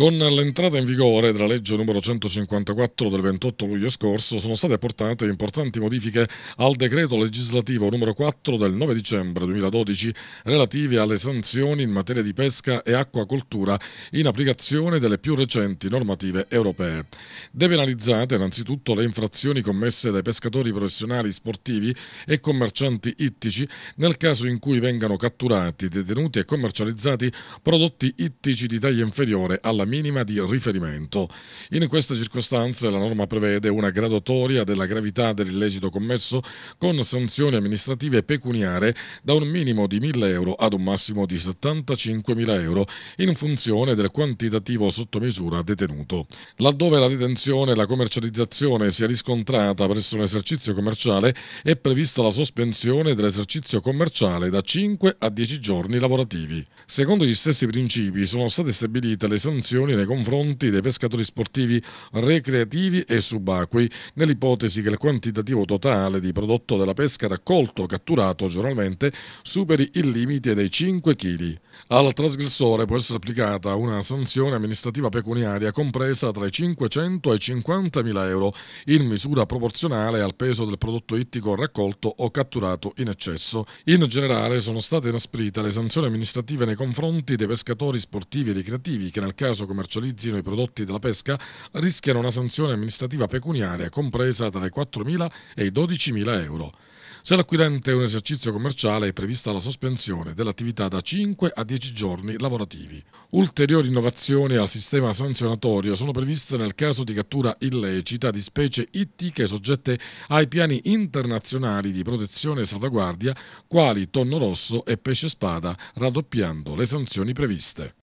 Con l'entrata in vigore della legge numero 154 del 28 luglio scorso sono state apportate importanti modifiche al decreto legislativo numero 4 del 9 dicembre 2012 relative alle sanzioni in materia di pesca e acquacoltura in applicazione delle più recenti normative europee. Depenalizzate innanzitutto le infrazioni commesse dai pescatori professionali sportivi e commercianti ittici nel caso in cui vengano catturati, detenuti e commercializzati prodotti ittici di taglia inferiore alla minima di riferimento. In queste circostanze la norma prevede una graduatoria della gravità dell'illecito commesso con sanzioni amministrative pecuniarie da un minimo di 1.000 euro ad un massimo di 75.000 euro in funzione del quantitativo sottomisura detenuto. Laddove la detenzione e la commercializzazione sia riscontrata presso un esercizio commerciale è prevista la sospensione dell'esercizio commerciale da 5 a 10 giorni lavorativi. Secondo gli stessi principi sono state stabilite le sanzioni sanzioni nei confronti dei pescatori sportivi recreativi e subacquei, nell'ipotesi che il quantitativo totale di prodotto della pesca raccolto o catturato giornalmente superi il limite dei 5 kg. Al trasgressore può essere applicata una sanzione amministrativa pecuniaria compresa tra i 500 e i 50.000 euro, in misura proporzionale al peso del prodotto ittico raccolto o catturato in eccesso. In generale sono state inasprite le sanzioni amministrative nei confronti dei pescatori sportivi e ricreativi che nel caso caso commercializzino i prodotti della pesca rischiano una sanzione amministrativa pecuniaria compresa tra i 4.000 e i 12.000 euro. Se l'acquirente è un esercizio commerciale è prevista la sospensione dell'attività da 5 a 10 giorni lavorativi. Ulteriori innovazioni al sistema sanzionatorio sono previste nel caso di cattura illecita di specie ittiche soggette ai piani internazionali di protezione e salvaguardia quali tonno rosso e pesce spada, raddoppiando le sanzioni previste.